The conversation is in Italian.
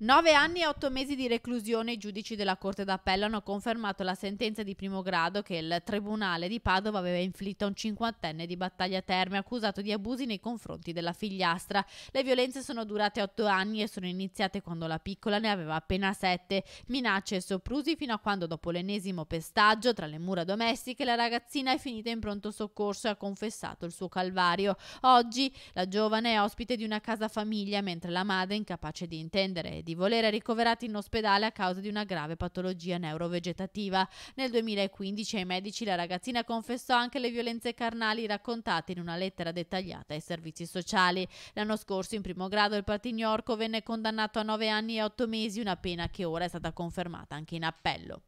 Nove anni e otto mesi di reclusione i giudici della Corte d'Appello hanno confermato la sentenza di primo grado che il Tribunale di Padova aveva inflitto a un cinquantenne di Battaglia Terme accusato di abusi nei confronti della figliastra. Le violenze sono durate otto anni e sono iniziate quando la piccola ne aveva appena sette. Minacce e soprusi fino a quando dopo l'ennesimo pestaggio tra le mura domestiche la ragazzina è finita in pronto soccorso e ha confessato il suo calvario. Oggi la giovane è ospite di una casa famiglia mentre la madre, incapace di intendere di volere ricoverati in ospedale a causa di una grave patologia neurovegetativa. Nel 2015 ai medici la ragazzina confessò anche le violenze carnali raccontate in una lettera dettagliata ai servizi sociali. L'anno scorso in primo grado il partignorco venne condannato a 9 anni e 8 mesi, una pena che ora è stata confermata anche in appello.